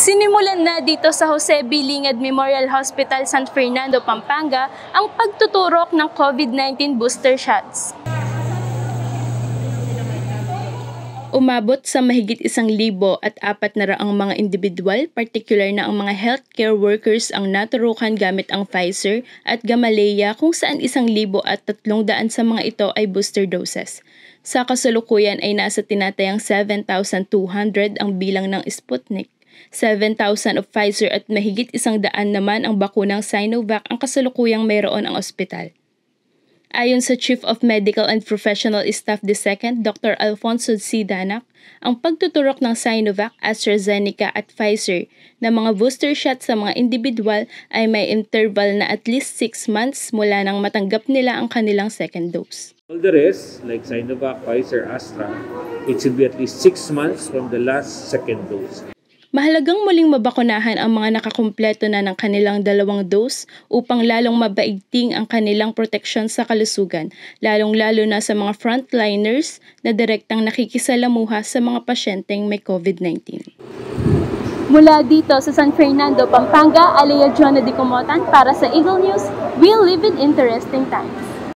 Sinimulan na dito sa Jose Bilingad Memorial Hospital San Fernando, Pampanga ang pagtuturok ng COVID-19 booster shots. Umabot sa mahigit isang libo at apat na raang mga individual, particular na ang mga healthcare workers ang naturukan gamit ang Pfizer at Gamaleya kung saan isang libo at tatlong daan sa mga ito ay booster doses. Sa kasalukuyan ay nasa tinatayang 7,200 ang bilang ng Sputnik. 7,000 of Pfizer at mahigit isang daan naman ang bakunang Sinovac ang kasalukuyang mayroon ang ospital. Ayon sa Chief of Medical and Professional Staff II, Dr. Alfonso C. Danak, ang pagtuturok ng Sinovac, AstraZeneca at Pfizer na mga booster shot sa mga individual ay may interval na at least 6 months mula nang matanggap nila ang kanilang second dose. All the rest, like Sinovac, Pfizer, Astra, it should be at least 6 months from the last second dose. Mahalagang muling mabakunahan ang mga nakakumpleto na ng kanilang dalawang dose upang lalong mabaigting ang kanilang proteksyon sa kalusugan, lalong-lalo na sa mga frontliners na direktang nakikisalamuha sa mga pasyenteng may COVID-19. Mula dito sa San Fernando, Pampanga, Alea Joana de Comotan para sa Eagle News, we live in interesting times.